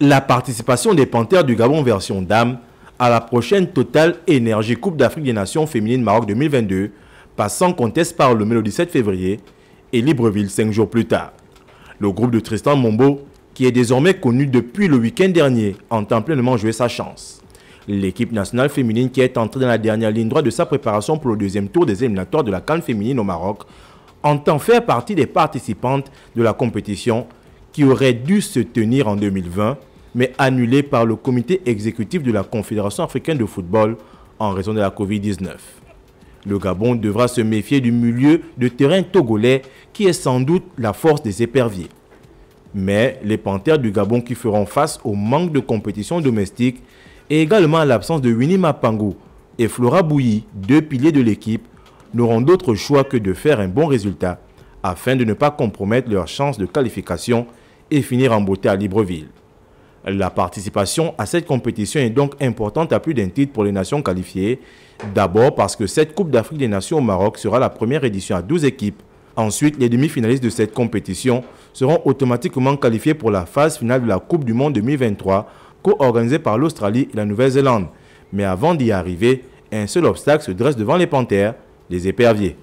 la participation des Panthères du Gabon version dame à la prochaine Total Énergie Coupe d'Afrique des Nations féminines Maroc 2022, passant conteste par le le 17 février et Libreville cinq jours plus tard. Le groupe de Tristan Mombo, qui est désormais connu depuis le week-end dernier, entend pleinement jouer sa chance. L'équipe nationale féminine qui est entrée dans la dernière ligne droite de sa préparation pour le deuxième tour des éliminatoires de la Cannes féminine au Maroc entend faire partie des participantes de la compétition qui aurait dû se tenir en 2020 mais annulé par le comité exécutif de la Confédération africaine de football en raison de la Covid-19. Le Gabon devra se méfier du milieu de terrain togolais qui est sans doute la force des éperviers. Mais les Panthères du Gabon qui feront face au manque de compétition domestique et également à l'absence de Winnie Mapango et Flora Bouilly, deux piliers de l'équipe, n'auront d'autre choix que de faire un bon résultat afin de ne pas compromettre leurs chances de qualification et finir en beauté à Libreville. La participation à cette compétition est donc importante à plus d'un titre pour les nations qualifiées. D'abord parce que cette Coupe d'Afrique des Nations au Maroc sera la première édition à 12 équipes. Ensuite, les demi-finalistes de cette compétition seront automatiquement qualifiés pour la phase finale de la Coupe du Monde 2023, co-organisée par l'Australie et la Nouvelle-Zélande. Mais avant d'y arriver, un seul obstacle se dresse devant les Panthères, les éperviers.